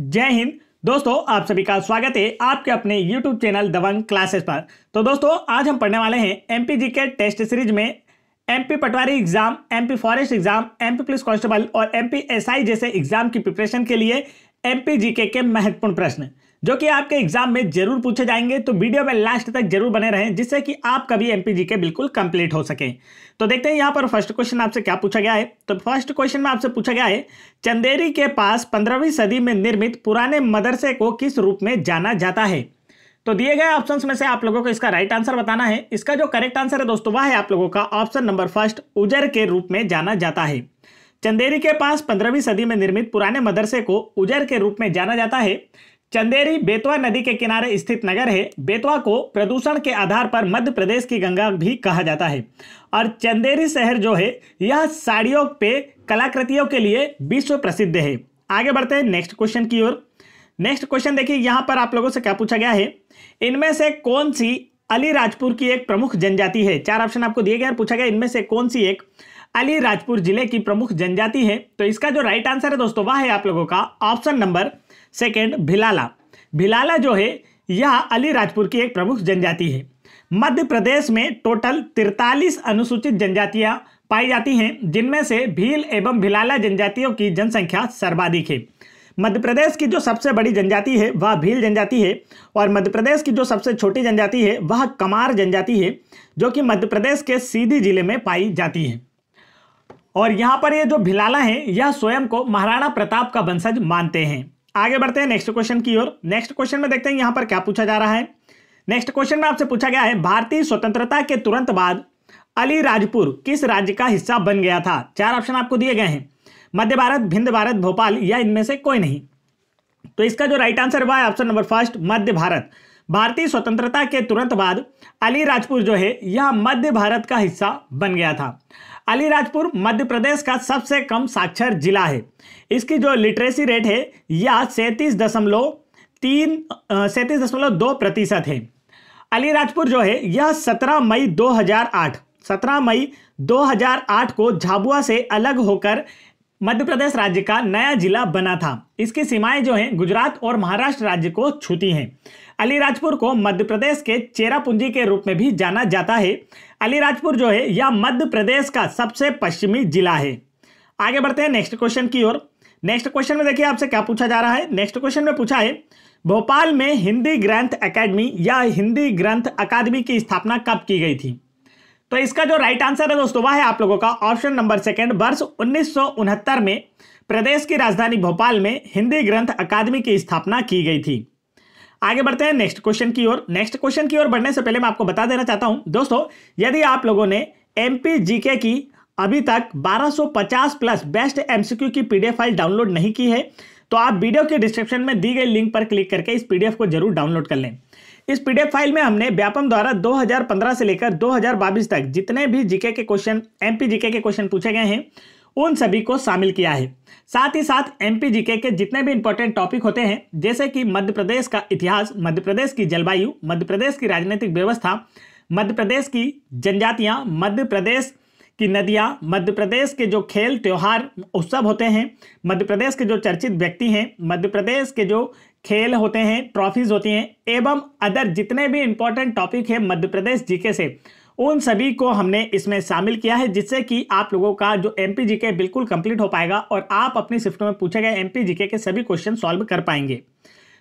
जय हिंद दोस्तों आप सभी का स्वागत है आपके अपने YouTube चैनल दबंग क्लासेस पर तो दोस्तों आज हम पढ़ने वाले हैं एमपी के टेस्ट सीरीज में M P Patwari exam M P forest exam M P police constable और एमपी एसआई जैसे एग्जाम की प्रिपरेशन के लिए एम पी के महत्वपूर्ण प्रश्न जो कि आपके एग्जाम में जरूर पूछे जाएंगे तो वीडियो में लास्ट तक जरूर बने रहें जिससे कि कभी भी एमपीजी के बिल्कुल कंप्लीट हो सके तो देखते हैं यहाँ पर फर्स्ट क्वेश्चन आपसे क्या पूछा गया है तो फर्स्ट क्वेश्चन में आपसे पूछा गया है चंदेरी के पास पंद्रहवीं सदी में निर्मित पुराने मदरसे को किस रूप में जाना जाता है तो दिए गए ऑप्शन में से आप लोगों को इसका राइट आंसर बताना है इसका जो करेक्ट आंसर है दोस्तों वह है आप लोगों का ऑप्शन नंबर फर्स्ट उजर के रूप में जाना जाता है चंदेरी के पास पंद्रहवीं सदी में निर्मित पुराने मदरसे को उजर के रूप में जाना जाता है चंदेरी बेतवा नदी के किनारे स्थित नगर है बेतवा को प्रदूषण के आधार पर मध्य प्रदेश की गंगा भी कहा जाता है और चंदेरी शहर जो है यह साड़ियों पे कलाकृतियों के लिए विश्व प्रसिद्ध है आगे बढ़ते हैं नेक्स्ट क्वेश्चन की ओर नेक्स्ट क्वेश्चन देखिए यहाँ पर आप लोगों से क्या पूछा गया है इनमें से कौन सी अली राजपुर की एक प्रमुख जनजाति है चार ऑप्शन आपको दिए गए और पूछा गया इनमें से कौन सी एक अली राजपुर जिले की प्रमुख जनजाति है तो इसका जो राइट आंसर है दोस्तों वह है आप लोगों का option number second Bhilala Bhilala जो है यह अली राजपुर की एक प्रमुख जनजाति है मध्य प्रदेश में टोटल तिरतालीस अनुसूचित जनजातियां पाई जाती हैं जिनमें से भील एवं भिलाला जनजातियों की जनसंख्या सर्वाधिक है मध्य प्रदेश की जो सबसे बड़ी जनजाति है वह भील जनजाति है और मध्य प्रदेश की जो सबसे छोटी जनजाति है वह कमार जनजाति है जो कि मध्य प्रदेश के सीधी जिले में पाई जाती है और यहाँ पर ये जो भिलाला है यह स्वयं को महाराणा प्रताप का वंशज मानते हैं आगे बढ़ते हैं नेक्स्ट क्वेश्चन की ओर नेक्स्ट क्वेश्चन में देखते हैं यहां पर क्या पूछा जा रहा है नेक्स्ट क्वेश्चन में आपसे पूछा गया है भारतीय स्वतंत्रता के तुरंत बाद अली राजपुर किस राज्य का हिस्सा बन गया था चार ऑप्शन आपको दिए गए हैं मध्य भारत भिंद भारत भोपाल या इनमें से कोई नहीं तो इसका जो राइट आंसर हुआ है option number first Madhya Bharat भारतीय स्वतंत्रता के तुरंत बाद अली राजपुर जो है यह मध्य भारत का हिस्सा बन गया था अलीराजपुर मध्य प्रदेश का सबसे कम साक्षर जिला है इसकी जो लिटरेसी रेट है यह सैंतीस दशमलव तीन सैंतीस दशमलव दो प्रतिशत है अलीराजपुर जो है यह सत्रह मई 2008 सत्रह मई 2008 को झाबुआ से अलग होकर मध्य प्रदेश राज्य का नया जिला बना था इसकी सीमाएं जो हैं गुजरात और महाराष्ट्र राज्य को छूती हैं अलीराजपुर को मध्य प्रदेश के चेरापूंजी के रूप में भी जाना जाता है अलीराजपुर जो है यह मध्य प्रदेश का सबसे पश्चिमी जिला है आगे बढ़ते हैं नेक्स्ट क्वेश्चन की ओर नेक्स्ट क्वेश्चन में देखिए आपसे क्या पूछा जा रहा है नेक्स्ट क्वेश्चन में पूछा है भोपाल में हिंदी ग्रंथ अकेडमी या हिंदी ग्रंथ अकादमी की स्थापना कब की गई थी तो इसका जो राइट आंसर है दोस्तों वह है आप लोगों का ऑप्शन नंबर सेकेंड वर्ष उन्नीस में प्रदेश की राजधानी भोपाल में हिंदी ग्रंथ अकादमी की स्थापना की गई थी आगे बढ़ते हैं नेक्स्ट क्वेश्चन की ओर नेक्स्ट क्वेश्चन की ओर बढ़ने से पहले मैं आपको बता देना चाहता हूं दोस्तों यदि आप लोगों ने एम जीके की अभी तक 1250 प्लस बेस्ट एमसीक्यू की पीडीएफ फाइल डाउनलोड नहीं की है तो आप वीडियो के डिस्क्रिप्शन में दी गई लिंक पर क्लिक करके इस पीडीएफ को जरूर डाउनलोड कर लें इस पीडीएफ फाइल में हमने व्यापम द्वारा 2015 से लेकर 2022 तक जितने भी जीके के क्वेश्चन एमपी जीके के क्वेश्चन पूछे गए हैं उन सभी को शामिल किया है साथ ही साथ एम पी के जितने भी इंपॉर्टेंट टॉपिक होते हैं जैसे कि मध्य प्रदेश का इतिहास मध्य प्रदेश की जलवायु मध्य प्रदेश की राजनीतिक व्यवस्था मध्य प्रदेश की जनजातियाँ मध्य प्रदेश की नदियाँ मध्य प्रदेश के जो खेल त्यौहार उत्सव होते हैं मध्य प्रदेश के जो चर्चित व्यक्ति हैं मध्य प्रदेश के जो खेल होते हैं ट्रॉफीज होती हैं एवं अदर जितने भी इंपॉर्टेंट टॉपिक हैं मध्य प्रदेश जीके से उन सभी को हमने इसमें शामिल किया है जिससे कि आप लोगों का जो एम जीके बिल्कुल कंप्लीट हो पाएगा और आप अपनी शिफ्ट में पूछे गए एम के सभी क्वेश्चन सॉल्व कर पाएंगे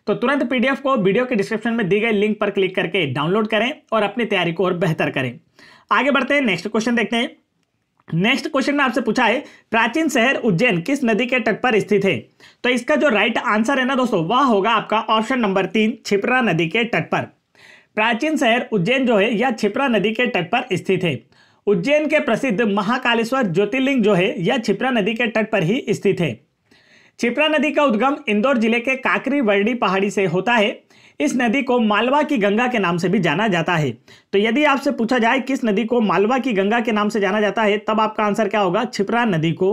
तो तुरंत पीडीएफ को वीडियो के डिस्क्रिप्शन में दी गई लिंक पर क्लिक करके डाउनलोड करें और अपनी तैयारी को और बेहतर करें आगे बढ़ते हैं नेक्स्ट क्वेश्चन देखते हैं नेक्स्ट क्वेश्चन में आपसे पूछा है प्राचीन शहर उज्जैन किस नदी के तट पर स्थित है तो इसका जो राइट आंसर है ना दोस्तों वह होगा आपका ऑप्शन नंबर तीन छिपरा नदी के तट पर प्राचीन शहर उज्जैन जो है यह छिप्रा नदी के तट पर स्थित है उज्जैन के प्रसिद्ध महाकालेश्वर ज्योतिर्लिंग जो है यह छिप्रा नदी के तट पर ही स्थित है छिप्रा नदी का उद्गम इंदौर जिले के काकरी वर्डी पहाड़ी से होता है इस नदी को मालवा की गंगा के नाम से भी जाना जाता है तो यदि आपसे पूछा जाए किस नदी को मालवा की गंगा के नाम से जाना जाता है तब आपका आंसर क्या होगा छिपरा नदी को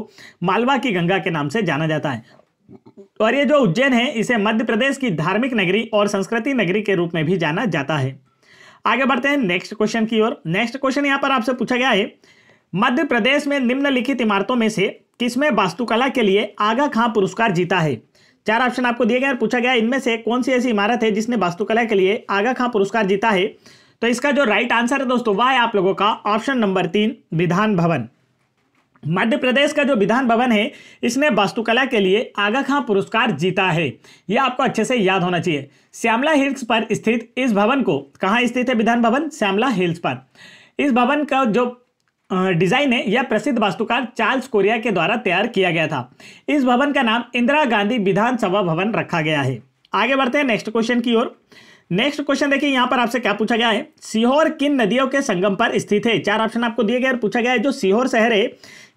मालवा की गंगा के नाम से जाना जाता है और ये जो उज्जैन है इसे मध्य प्रदेश की धार्मिक नगरी और संस्कृति नगरी के रूप में भी जाना जाता है आगे बढ़ते हैं नेक्स्ट क्वेश्चन की ओर नेक्स्ट क्वेश्चन यहाँ पर आपसे पूछा गया है मध्य प्रदेश में निम्नलिखित इमारतों में से किसमें वास्तुकला के लिए आगा खां पुरस्कार जीता है चार ऑप्शन आपको दिए गए और पूछा गया इनमें से कौन सी ऐसी इमारत है जिसने वास्तुकला के लिए आगा खां पुरस्कार जीता है तो इसका जो राइट आंसर है दोस्तों वह है आप लोगों का ऑप्शन नंबर तीन विधान भवन मध्य प्रदेश का जो विधान भवन है इसने वास्तुकला के लिए आगा खां पुरस्कार जीता है ये आपको अच्छे से याद होना चाहिए श्यामला हिल्स पर स्थित इस भवन को कहाँ स्थित है विधान भवन श्यामला हिल्स पर इस भवन का जो डिजाइन है यह प्रसिद्ध वास्तुकार चार्ल्स कोरिया के द्वारा तैयार किया गया था इस भवन का नाम इंदिरा गांधी विधानसभा भवन रखा गया है आगे बढ़ते हैं नेक्स्ट क्वेश्चन की ओर नेक्स्ट क्वेश्चन देखिए यहाँ पर आपसे क्या पूछा गया है सीहोर किन नदियों के संगम पर स्थित है चार ऑप्शन आपको दिए गए और पूछा गया है जो सीहोर शहर है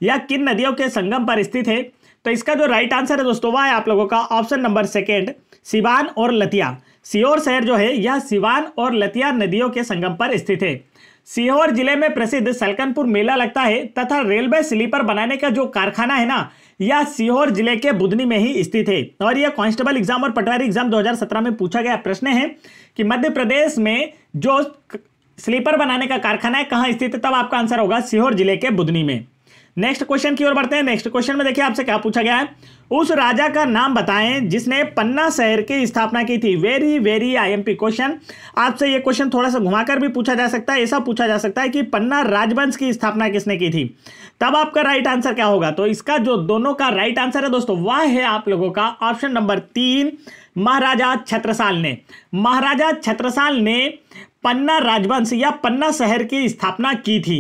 या किन नदियों के संगम पर स्थित है तो इसका जो राइट आंसर है दोस्तों वह है आप लोगों का ऑप्शन नंबर सेकेंड सिवान और लतिया सीहोर शहर जो है यह सिवान और लतिया नदियों के संगम पर स्थित है सीहोर जिले में प्रसिद्ध सलकनपुर मेला लगता है तथा रेलवे स्लीपर बनाने का जो कारखाना है ना यह सीहोर जिले के बुधनी में ही स्थित है और यह कांस्टेबल एग्जाम और पटवारी एग्जाम 2017 में पूछा गया प्रश्न है कि मध्य प्रदेश में जो स्लीपर बनाने का कारखाना है कहाँ स्थित है तब आपका आंसर होगा सीहोर जिले के बुधनी में नेक्स्ट क्वेश्चन की ओर बढ़ते हैं नेक्स्ट क्वेश्चन में देखिए आपसे क्या पूछा गया है उस राजा का नाम बताएं जिसने पन्ना शहर की स्थापना की थी वेरी वेरी आईएमपी क्वेश्चन आपसे ये क्वेश्चन थोड़ा सा घुमाकर भी पूछा जा सकता है ऐसा पूछा जा सकता है कि पन्ना राजवंश की स्थापना किसने की थी तब आपका राइट आंसर क्या होगा तो इसका जो दोनों का राइट आंसर है दोस्तों वह है आप लोगों का ऑप्शन नंबर तीन महाराजा छत्रसाल ने महाराजा छत्रसाल ने पन्ना राजवंश या पन्ना शहर की स्थापना की थी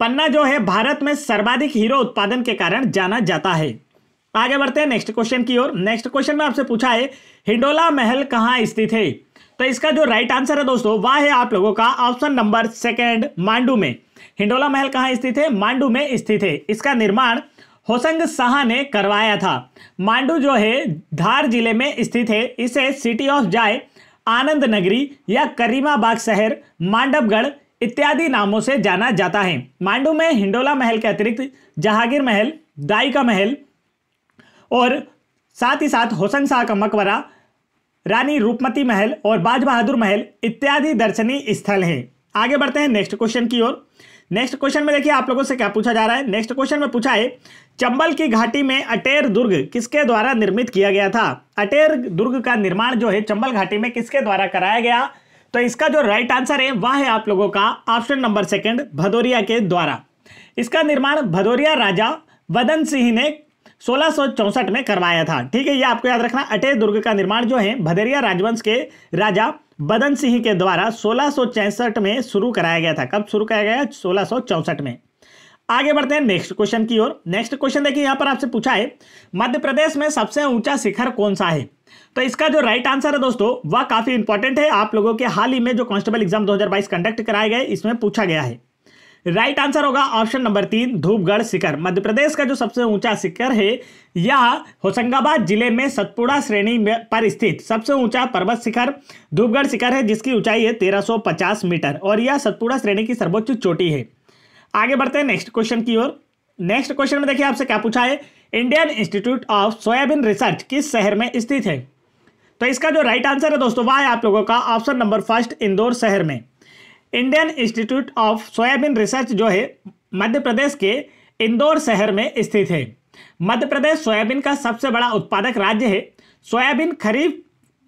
पन्ना जो है भारत में सर्वाधिक हीरो उत्पादन के कारण जाना जाता है आगे बढ़ते हैं नेक्स्ट क्वेश्चन की ओर नेक्स्ट क्वेश्चन में आपसे पूछा है हिंडोला महल कहाँ स्थित है तो इसका जो राइट आंसर है दोस्तों वह है आप लोगों का ऑप्शन नंबर सेकेंड मांडू में हिंडोला महल कहाँ स्थित है मांडू में स्थित है इसका निर्माण होसंग शाह ने करवाया था मांडू जो है धार जिले में स्थित है इसे सिटी ऑफ जाय आनंद नगरी या करीमाबाग शहर मांडवगढ़ इत्यादि नामों से जाना जाता है मांडू में हिंडोला महल के अतिरिक्त जहांगीर महल दाई का महल और साथ ही साथ होसन शाह का मकबरा रानी रूपमती महल और बाज बहादुर महल इत्यादि दर्शनीय स्थल हैं आगे बढ़ते हैं नेक्स्ट क्वेश्चन की ओर नेक्स्ट क्वेश्चन में देखिए आप लोगों से क्या पूछा जा रहा है नेक्स्ट क्वेश्चन में पूछा है चंबल की घाटी में अटेर दुर्ग किसके द्वारा निर्मित किया गया था अटेर दुर्ग का निर्माण जो है चंबल घाटी में किसके द्वारा कराया गया तो इसका जो राइट आंसर है वह है आप लोगों का ऑप्शन नंबर सेकंड भदौरिया के द्वारा इसका निर्माण भदौरिया राजा वदन सिंह ने सोलह में करवाया था ठीक है ये आपको याद रखना अटे दुर्ग का निर्माण जो है भदौरिया राजवंश के राजा बदन सिंह के द्वारा सोलह में शुरू कराया गया था कब शुरू कराया गया सोलह में आगे बढ़ते हैं नेक्स्ट क्वेश्चन की ओर नेक्स्ट क्वेश्चन देखिए यहाँ पर आपसे पूछा है मध्य प्रदेश में सबसे ऊंचा शिखर कौन सा है तो इसका जो राइट आंसर है दोस्तों वह काफी इंपॉर्टेंट है आप लोगों के हाल ही में जो कांस्टेबल एग्जाम 2022 कंडक्ट कराए गए इसमें पूछा गया है राइट आंसर होगा ऑप्शन नंबर तीन धूपगढ़ शिखर मध्य प्रदेश का जो सबसे ऊंचा शिखर है यह होशंगाबाद जिले में सतपुड़ा श्रेणी में पर स्थित सबसे ऊंचा पर्वत शिखर धूपगढ़ शिखर है जिसकी ऊंचाई है तेरह मीटर और यह सतपुड़ा श्रेणी की सर्वोच्च चोटी है आगे बढ़ते हैं नेक्स्ट क्वेश्चन की ओर नेक्स्ट क्वेश्चन में देखिए आपसे क्या पूछा है Indian Institute of Soybean Research किस शहर में स्थित है तो इसका जो राइट आंसर है दोस्तों वह है आप लोगों का ऑप्शन नंबर फर्स्ट इंदौर शहर में Indian Institute of Soybean Research जो है मध्य प्रदेश के इंदौर शहर में स्थित है मध्य प्रदेश सोयाबीन का सबसे बड़ा उत्पादक राज्य है सोयाबीन खरीफ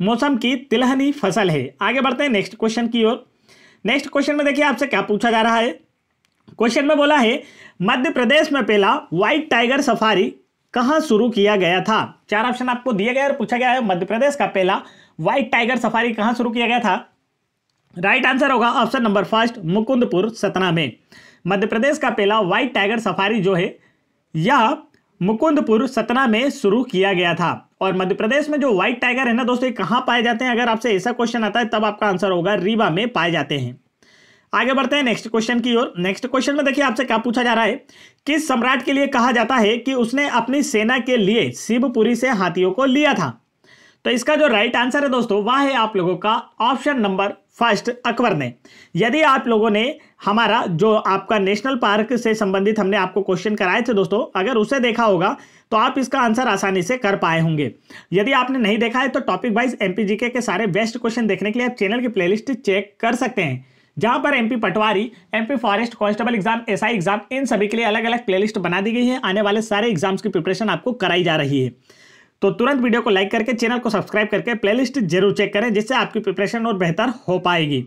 मौसम की तिलहनी फसल है आगे बढ़ते हैं नेक्स्ट क्वेश्चन की ओर नेक्स्ट क्वेश्चन में देखिए आपसे क्या पूछा जा रहा है क्वेश्चन में बोला है मध्य प्रदेश में पहला व्हाइट टाइगर सफारी कहा शुरू किया गया था चार ऑप्शन आपको दिए गए और पूछा गया है मध्य प्रदेश का पहला व्हाइट टाइगर सफारी कहां शुरू किया गया था राइट आंसर होगा option number first Mukundpur Satna में मध्य प्रदेश का पहला व्हाइट टाइगर सफारी जो है यह मुकुंदपुर सतना में शुरू किया गया था और मध्य प्रदेश में जो व्हाइट टाइगर है ना दोस्तों ये कहाँ पाए जाते हैं अगर आपसे ऐसा क्वेश्चन आता है तब आपका आंसर होगा रीवा में पाए जाते हैं आगे बढ़ते हैं नेक्स्ट क्वेश्चन की ओर नेक्स्ट क्वेश्चन में देखिए आपसे क्या पूछा जा रहा है किस सम्राट के लिए कहा जाता है कि उसने अपनी सेना के लिए शिवपुरी से हाथियों को लिया था तो इसका जो राइट आंसर है दोस्तों वह है आप लोगों का ऑप्शन नंबर फर्स्ट अकबर ने यदि आप लोगों ने हमारा जो आपका नेशनल पार्क से संबंधित हमने आपको क्वेश्चन कराए थे दोस्तों अगर उसे देखा होगा तो आप इसका आंसर आसानी से कर पाए होंगे यदि आपने नहीं देखा है तो टॉपिक वाइज एमपीजीके के सारे बेस्ट क्वेश्चन देखने के लिए आप चैनल की प्लेलिस्ट चेक कर सकते हैं जहां पर MP Patwari MP forest constable exam SI exam इन सभी के लिए अलग अलग प्लेलिस्ट बना दी गई है आने वाले सारे एग्जाम्स की प्रिपरेशन आपको कराई जा रही है तो तुरंत वीडियो को लाइक करके चैनल को सब्सक्राइब करके प्लेलिस्ट जरूर चेक करें जिससे आपकी प्रिपरेशन और बेहतर हो पाएगी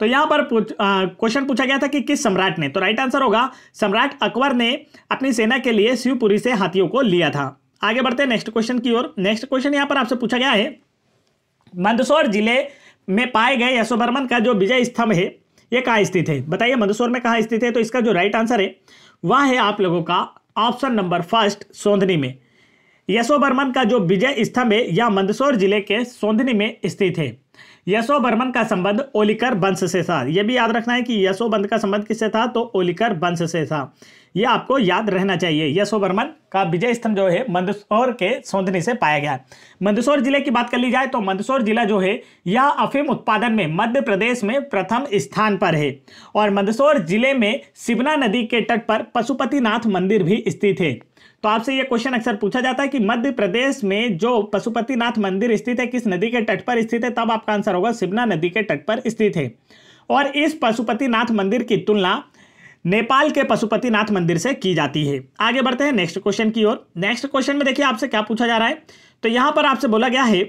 तो यहां पर क्वेश्चन पूछा गया था कि किस सम्राट ने तो राइट आंसर होगा सम्राट अकबर ने अपनी सेना के लिए शिवपुरी से हाथियों को लिया था आगे बढ़ते नेक्स्ट क्वेश्चन की ओर नेक्स्ट क्वेश्चन यहाँ पर आपसे पूछा गया है मंदसौर जिले में पाए गए यशोवर्मन का जो विजय स्तंभ है ये कहा स्थित है बताइए मंदसौर में कहा स्थित है तो इसका जो राइट आंसर है वह है आप लोगों का ऑप्शन नंबर फर्स्ट सोंधनी में यशो बर्मन का जो विजय स्तंभ है यह मंदसौर जिले के सोंधनी में स्थित है यशो बर्मन का संबंध ओलिकर वंश से था यह भी याद रखना है कि यशो बंध का संबंध किससे था तो ओलिकर वंश से था ये आपको याद रहना चाहिए यशो वर्मन का विजय स्तंभ जो है मंदसौर के सौंदनी से पाया गया है मंदसौर जिले की बात कर ली जाए तो मंदसौर जिला जो है यह अफीम उत्पादन में मध्य प्रदेश में प्रथम स्थान पर है और मंदसौर जिले में शिवना नदी के तट पर पशुपतिनाथ मंदिर भी स्थित है तो आपसे ये क्वेश्चन अक्सर पूछा जाता है कि मध्य प्रदेश में जो पशुपतिनाथ मंदिर स्थित है किस नदी के तट पर स्थित है तब आपका आंसर होगा शिवना नदी के तट पर स्थित है और इस पशुपतिनाथ मंदिर की तुलना नेपाल के पशुपतिनाथ मंदिर से की जाती है आगे बढ़ते हैं नेक्स्ट क्वेश्चन की ओर नेक्स्ट क्वेश्चन में देखिए आपसे क्या पूछा जा रहा है तो यहां पर आपसे बोला गया है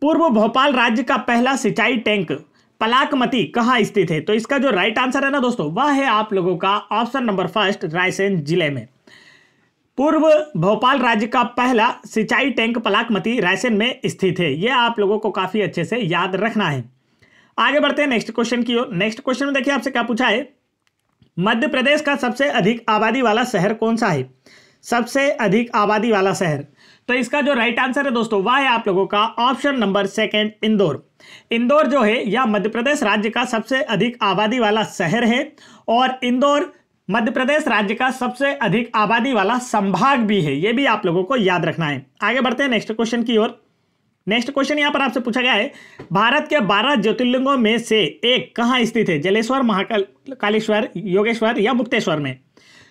पूर्व भोपाल राज्य का पहला सिंचाई टैंक पलाकमती कहाँ स्थित है तो इसका जो राइट आंसर है ना दोस्तों वह है आप लोगों का ऑप्शन नंबर फर्स्ट रायसेन जिले में पूर्व भोपाल राज्य का पहला सिंचाई टैंक पलाकमती रायसेन में स्थित है यह आप लोगों को काफी अच्छे से याद रखना है आगे बढ़ते हैं नेक्स्ट क्वेश्चन की ओर नेक्स्ट क्वेश्चन में देखिए आपसे क्या पूछा है मध्य प्रदेश का सबसे अधिक आबादी वाला शहर कौन सा है सबसे अधिक आबादी वाला शहर तो इसका जो राइट आंसर है दोस्तों वह है आप लोगों का option number second Indore Indore जो है यह मध्य प्रदेश राज्य का सबसे अधिक आबादी वाला शहर है और इंदौर मध्य प्रदेश राज्य का सबसे अधिक आबादी वाला संभाग भी है यह भी आप लोगों को याद रखना है आगे बढ़ते हैं नेक्स्ट क्वेश्चन की ओर नेक्स्ट क्वेश्चन यहाँ पर आपसे पूछा गया है भारत के 12 ज्योतिर्लिंगों में से एक कहाँ स्थित है जलेश्वर महाकाल कालेश्वर योगेश्वर या मुक्तेश्वर में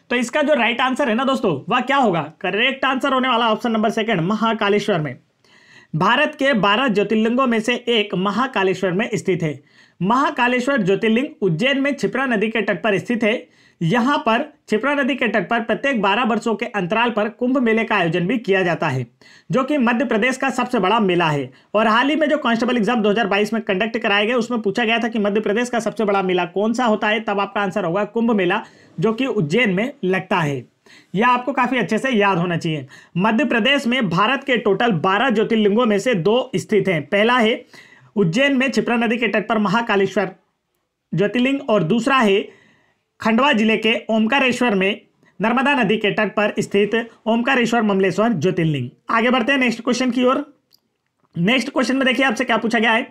तो इसका जो राइट आंसर है ना दोस्तों वह क्या होगा करेक्ट आंसर होने वाला ऑप्शन नंबर सेकंड महाकालेश्वर में भारत के 12 ज्योतिर्लिंगों में से एक महाकालेश्वर में स्थित है महाकालेश्वर ज्योतिर्लिंग उज्जैन में छिपरा नदी के तट पर स्थित है यहाँ पर छिपरा नदी के तट पर प्रत्येक 12 वर्षों के अंतराल पर कुंभ मेले का आयोजन भी किया जाता है जो कि मध्य प्रदेश का सबसे बड़ा मेला है और हाल ही में जो कांस्टेबल एग्जाम 2022 में कंडक्ट कराए गए उसमें पूछा गया था कि मध्य प्रदेश का सबसे बड़ा मेला कौन सा होता है तब आपका आंसर होगा कुंभ मेला जो कि उज्जैन में लगता है यह आपको काफी अच्छे से याद होना चाहिए मध्य प्रदेश में भारत के टोटल बारह ज्योतिर्लिंगों में से दो स्थित हैं पहला है उज्जैन में छिप्रा नदी के तट पर महाकालेश्वर ज्योतिर्लिंग और दूसरा है खंडवा जिले के ओमकारेश्वर में नर्मदा नदी के तट पर स्थित ओमकारेश्वर ममलेश्वर ज्योतिर्लिंग आगे बढ़ते हैं नेक्स्ट क्वेश्चन की ओर नेक्स्ट क्वेश्चन में देखिए आपसे क्या पूछा गया है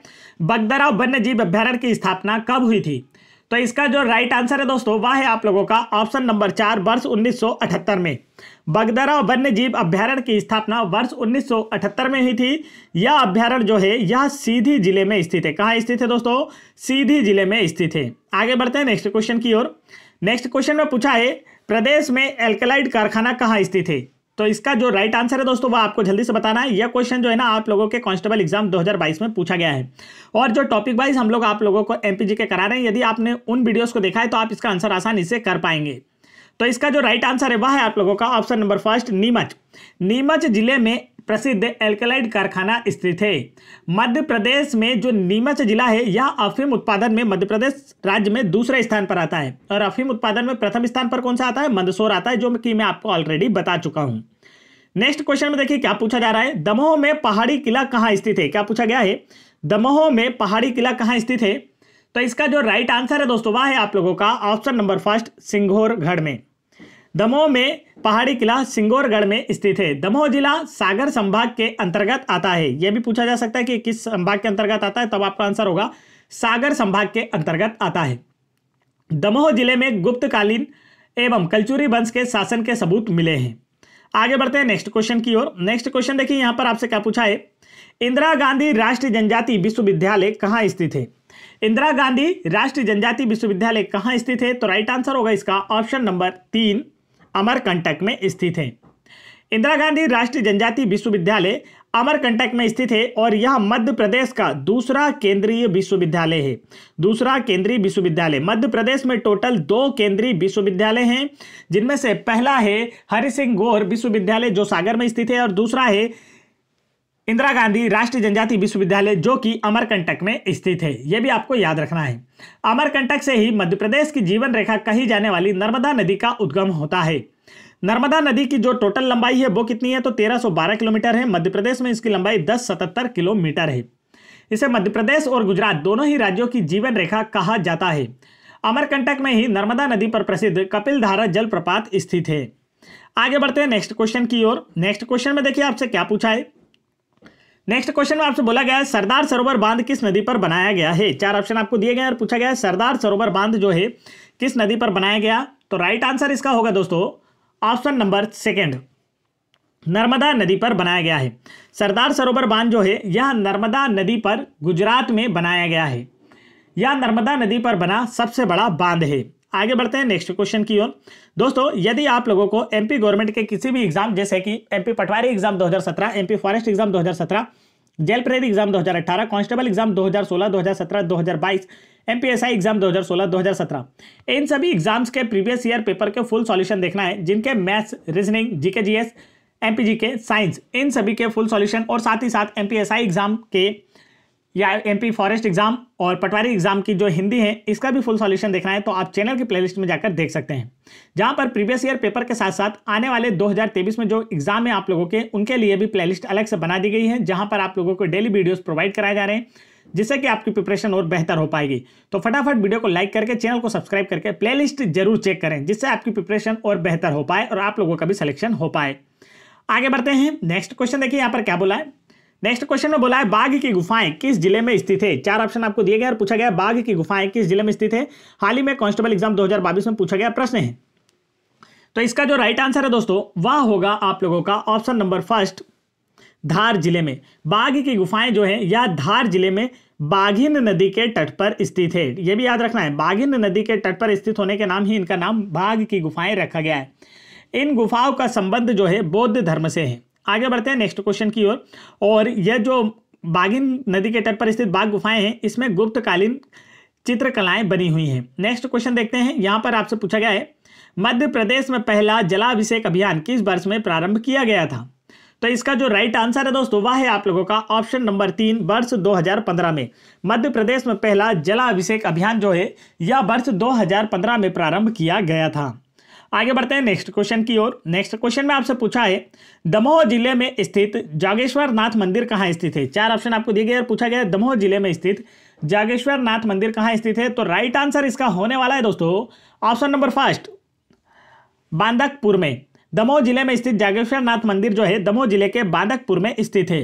बगदराव वन्य जीव अभ्यारण्य की स्थापना कब हुई थी तो इसका जो राइट आंसर है दोस्तों वह है आप लोगों का ऑप्शन नंबर चार वर्ष 1978 में बगदरा वन्य जीव अभ्यारण्य की स्थापना वर्ष 1978 में हुई थी यह अभ्यारण्य जो है यह सीधी जिले में स्थित है कहाँ स्थित है दोस्तों सीधी जिले में स्थित है आगे बढ़ते हैं नेक्स्ट क्वेश्चन की ओर नेक्स्ट क्वेश्चन में पूछा है प्रदेश में एल्कलाइड कारखाना कहाँ स्थित है तो इसका जो राइट आंसर है दोस्तों वो आपको जल्दी से बताना है यह क्वेश्चन जो है ना आप लोगों के कांस्टेबल एग्जाम 2022 में पूछा गया है और जो टॉपिक वाइज हम लोग आप लोगों को एमपीजी के करा रहे हैं यदि आपने उन वीडियोस को देखा है तो आप इसका आंसर आसानी से कर पाएंगे तो इसका जो राइट आंसर है वह है आप लोगों का option number first Neemuch Neemuch जिले में प्रसिद्ध एल्कलाइड कारखाना स्थित है मध्य प्रदेश में जो नीमच जिला है यह अफीम उत्पादन में मध्य प्रदेश राज्य में दूसरे स्थान पर आता है और अफीम उत्पादन में प्रथम स्थान पर कौन सा आता है मंदसौर आता है जो कि मैं आपको ऑलरेडी बता चुका हूं नेक्स्ट क्वेश्चन में देखिए क्या पूछा जा रहा है दमोह में पहाड़ी किला कहाँ स्थित है क्या पूछा गया है दमोह में पहाड़ी किला कहाँ स्थित है तो इसका जो राइट आंसर है दोस्तों वह है आप लोगों का ऑप्शन नंबर फर्स्ट सिंघोरगढ़ में दमोह में पहाड़ी किला सिंगोरगढ़ में स्थित है दमोह जिला सागर संभाग के अंतर्गत आता है यह भी पूछा जा सकता है कि किस संभाग के अंतर्गत आता है तब आपका आंसर होगा सागर संभाग के अंतर्गत आता है दमोह जिले में गुप्तकालीन एवं कलचुरी वंश के शासन के सबूत मिले हैं आगे बढ़ते हैं नेक्स्ट क्वेश्चन की ओर नेक्स्ट क्वेश्चन देखिए यहां पर आपसे क्या पूछा है इंदिरा गांधी राष्ट्रीय जनजाति विश्वविद्यालय कहां स्थित है इंदिरा गांधी राष्ट्रीय जनजाति विश्वविद्यालय कहां स्थित है तो राइट आंसर होगा इसका ऑप्शन नंबर तीन अमरकंटक में स्थित है इंदिरा गांधी राष्ट्रीय जनजाति विश्वविद्यालय अमरकंटक में स्थित है और यह मध्य प्रदेश का दूसरा केंद्रीय विश्वविद्यालय है दूसरा केंद्रीय विश्वविद्यालय मध्य प्रदेश में टोटल दो केंद्रीय विश्वविद्यालय हैं जिनमें से पहला है हरि सिंह गौर विश्वविद्यालय जो सागर में स्थित है और दूसरा है इंदिरा गांधी राष्ट्रीय जनजाति विश्वविद्यालय जो कि अमरकंटक में स्थित है यह भी आपको याद रखना है अमरकंटक से ही मध्य प्रदेश की जीवन रेखा कही जाने वाली नर्मदा नदी का उद्गम होता है नर्मदा नदी की जो टोटल लंबाई है वो कितनी है तो 1312 किलोमीटर है मध्य प्रदेश में इसकी लंबाई दस सतहत्तर किलोमीटर है इसे मध्य प्रदेश और गुजरात दोनों ही राज्यों की जीवन रेखा कहा जाता है अमरकंटक में ही नर्मदा नदी पर प्रसिद्ध कपिल धारा जलप्रपात स्थित है आगे बढ़ते हैं नेक्स्ट क्वेश्चन की ओर नेक्स्ट क्वेश्चन में देखिए आपसे क्या पूछा है नेक्स्ट क्वेश्चन में आपसे बोला गया है सरदार सरोवर बांध किस नदी पर बनाया गया है चार ऑप्शन आपको दिए गए हैं और पूछा गया है सरदार सरोवर बांध जो है किस नदी पर बनाया गया तो राइट आंसर इसका होगा दोस्तों ऑप्शन नंबर सेकेंड नर्मदा नदी पर बनाया गया है सरदार सरोवर बांध जो है यह नर्मदा नदी पर गुजरात में बनाया गया है यह नर्मदा नदी पर बना सबसे बड़ा बांध है आगे बढ़ते हैं नेक्स्ट क्वेश्चन की ओर दोस्तों यदि आप लोगों को एमपी गवर्नमेंट के किसी भी एग्जाम जैसे कि MP Patwari exam 2017 MP forest exam 2017 हजार जेल प्रेरी exam 2018 constable exam 2016 2017 2022 MPSI exam 2016 2017 इन सभी एग्जाम्स के प्रीवियस ईयर पेपर के फुल सॉल्यूशन देखना है जिनके maths reasoning GK GS MPG के साइंस इन सभी के फुल सॉल्यूशन और साथ ही साथ एमपीएसआई एग्जाम के या एमपी फॉरेस्ट एग्जाम और पटवारी एग्जाम की जो हिंदी है इसका भी फुल सॉल्यूशन देखना है तो आप चैनल की प्लेलिस्ट में जाकर देख सकते हैं जहां पर प्रीवियस ईयर पेपर के साथ साथ आने वाले 2023 में जो एग्जाम है आप लोगों के उनके लिए भी प्लेलिस्ट अलग से बना दी गई है जहां पर आप लोगों को डेली वीडियोज प्रोवाइड कराए जा रहे हैं जिससे कि आपकी प्रिपरेशन और बेहतर हो पाएगी तो फटाफट वीडियो को लाइक करके चैनल को सब्सक्राइब करके प्ले जरूर चेक करें जिससे आपकी प्रिपरेशन और बेहतर हो पाए और आप लोगों का भी सिलेक्शन हो पाए आगे बढ़ते हैं नेक्स्ट क्वेश्चन देखिए यहाँ पर क्या बोला है नेक्स्ट क्वेश्चन में बोला है बाघ की गुफाएं किस जिले में स्थित है चार ऑप्शन आपको दिए गए और पूछा गया बाघ की गुफाएं किस जिले में स्थित है हाल ही में कांस्टेबल एग्जाम 2022 में पूछा गया प्रश्न है तो इसका जो राइट आंसर है दोस्तों वह होगा आप लोगों का ऑप्शन नंबर फर्स्ट धार जिले में बाघ की गुफाएं जो है यह धार जिले में बाघिन नदी के तट पर स्थित है यह भी याद रखना है बाघिन नदी के तट पर स्थित होने के नाम ही इनका नाम बाघ की गुफाएं रखा गया है इन गुफाओं का संबंध जो है बौद्ध धर्म से है आगे बढ़ते हैं नेक्स्ट क्वेश्चन की ओर और, यह जो बागिन नदी के तट पर स्थित बाघ गुफाएं हैं इसमें गुप्तकालीन चित्रकलाएं बनी हुई हैं नेक्स्ट क्वेश्चन देखते हैं यहाँ पर आपसे पूछा गया है मध्य प्रदेश में पहला जलाभिषेक अभियान किस वर्ष में प्रारंभ किया गया था तो इसका जो राइट आंसर है दोस्तों वह है आप लोगों का ऑप्शन नंबर तीन वर्ष 2015 में मध्य प्रदेश में पहला जलाभिषेक अभियान जो है यह वर्ष 2015 में प्रारंभ किया गया था आगे बढ़ते हैं नेक्स्ट क्वेश्चन की ओर नेक्स्ट क्वेश्चन में आपसे पूछा है दमोह जिले में स्थित जागेश्वर नाथ मंदिर कहाँ स्थित है चार ऑप्शन आपको दिए गए और पूछा गया दमोह जिले में स्थित जागेश्वर नाथ मंदिर कहाँ स्थित है तो राइट आंसर इसका होने वाला है दोस्तों ऑप्शन नंबर फर्स्ट बांदकपुर में दमोह जिले में स्थित जागेश्वर नाथ मंदिर जो है दमोह जिले के बांदकपुर में स्थित है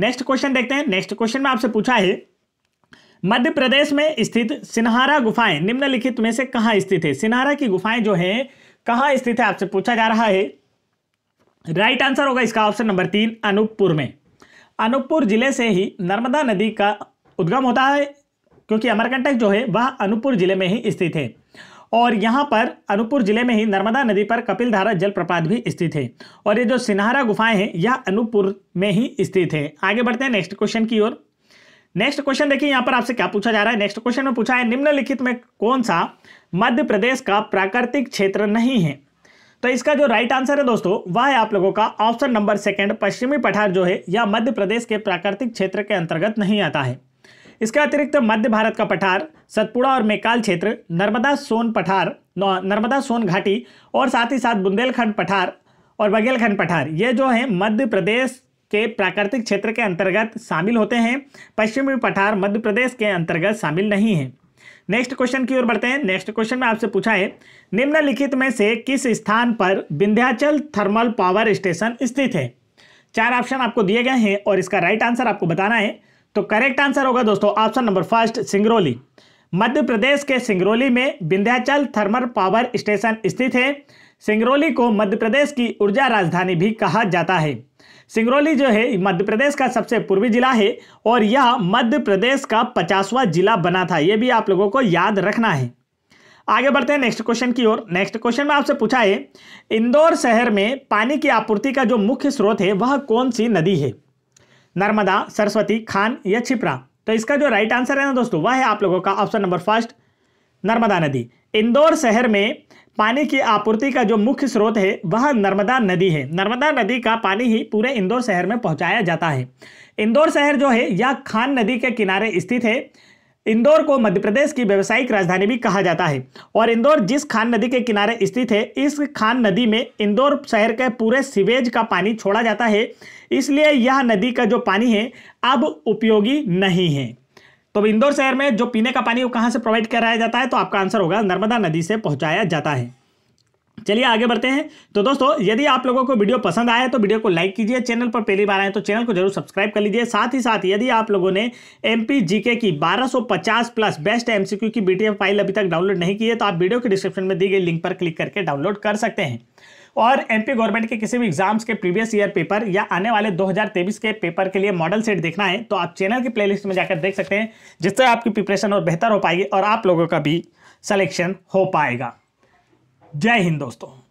नेक्स्ट क्वेश्चन देखते हैं नेक्स्ट क्वेश्चन में आपसे पूछा है मध्य प्रदेश में स्थित सिन्हारा गुफाएं निम्नलिखित में से कहाँ स्थित है सिन्हारा की गुफाएं जो है कहां स्थित है आपसे पूछा जा रहा है राइट आंसर होगा इसका ऑप्शन नंबर तीन अनूपपुर में अनूपपुर जिले से ही नर्मदा नदी का उद्गम होता है क्योंकि अमरकंटक जो है वह अनूपपुर जिले में ही स्थित है और यहाँ पर अनूपपुर जिले में ही नर्मदा नदी पर कपिल धारा जलप्रपात भी स्थित है और ये जो सिन्हारा गुफाएं हैं यह अनूपपुर में ही स्थित है आगे बढ़ते हैं नेक्स्ट क्वेश्चन की ओर नेक्स्ट क्वेश्चन देखिए यहाँ पर आपसे क्या पूछा जा रहा है नेक्स्ट क्वेश्चन में पूछा है निम्नलिखित में कौन सा मध्य प्रदेश का प्राकृतिक क्षेत्र नहीं है तो इसका जो राइट आंसर है दोस्तों वह है आप लोगों का ऑप्शन नंबर सेकंड पश्चिमी पठार जो है यह मध्य प्रदेश के प्राकृतिक क्षेत्र के अंतर्गत नहीं आता है इसके अतिरिक्त मध्य भारत का पठार सतपुड़ा और मेकाल क्षेत्र नर्मदा सोन पठार नर्मदा सोन घाटी और साथ ही साथ बुंदेलखंड पठार और बघेलखंड पठार ये जो है मध्य प्रदेश के प्राकृतिक क्षेत्र के अंतर्गत शामिल होते हैं पश्चिमी पठार मध्य प्रदेश के अंतर्गत शामिल नहीं है नेक्स्ट क्वेश्चन की ओर बढ़ते हैं नेक्स्ट क्वेश्चन में आपसे पूछा है निम्नलिखित में से किस स्थान पर विंध्याचल थर्मल पावर स्टेशन स्थित है चार ऑप्शन आपको दिए गए हैं और इसका राइट आंसर आपको बताना है तो करेक्ट आंसर होगा दोस्तों option number first Singrauli Madhya Pradesh के सिंगरौली में विंध्याचल थर्मल पावर स्टेशन स्थित है सिंगरौली को मध्य प्रदेश की ऊर्जा राजधानी भी कहा जाता है सिंगरौली जो है मध्य प्रदेश का सबसे पूर्वी जिला है और यह मध्य प्रदेश का पचासवा जिला बना था यह भी आप लोगों को याद रखना है आगे बढ़ते हैं नेक्स्ट क्वेश्चन की ओर नेक्स्ट क्वेश्चन में आपसे पूछा है इंदौर शहर में पानी की आपूर्ति का जो मुख्य स्रोत है वह कौन सी नदी है नर्मदा सरस्वती खान या छिपरा तो इसका जो राइट आंसर है ना दोस्तों वह है आप लोगों का ऑप्शन नंबर फर्स्ट नर्मदा नदी इंदौर शहर में पानी की आपूर्ति का जो मुख्य स्रोत है वह नर्मदा नदी है नर्मदा नदी का पानी ही पूरे इंदौर शहर में पहुंचाया जाता है इंदौर शहर जो है यह खान नदी के किनारे स्थित है इंदौर को मध्य प्रदेश की व्यावसायिक राजधानी भी कहा जाता है और इंदौर जिस खान नदी के किनारे स्थित है इस खान नदी में इंदौर शहर के पूरे सीवेज का पानी छोड़ा जाता है इसलिए यह नदी का जो पानी है अब उपयोगी नहीं है तो इंदौर शहर में जो पीने का पानी वो कहाँ से प्रोवाइड कराया जाता है तो आपका आंसर होगा नर्मदा नदी से पहुँचाया जाता है चलिए आगे बढ़ते हैं तो दोस्तों यदि आप लोगों को वीडियो पसंद आए तो वीडियो को लाइक कीजिए चैनल पर पहली बार आए तो चैनल को जरूर सब्सक्राइब कर लीजिए साथ ही साथ यदि आप लोगों ने एम की 1250 प्लस बेस्ट एमसीक्यू की बीटीएफ फाइल अभी तक डाउनलोड नहीं की है तो आप वीडियो के डिस्क्रिप्शन में दी गई लिंक पर क्लिक करके डाउनलोड कर सकते हैं और एमपी गवर्नमेंट के किसी भी एग्जाम्स के प्रीवियस ईयर पेपर या आने वाले 2023 के पेपर के लिए मॉडल सेट देखना है तो आप चैनल की प्लेलिस्ट में जाकर देख सकते हैं जिससे आपकी प्रिपरेशन और बेहतर हो पाएगी और आप लोगों का भी सलेक्शन हो पाएगा जय हिंद दोस्तों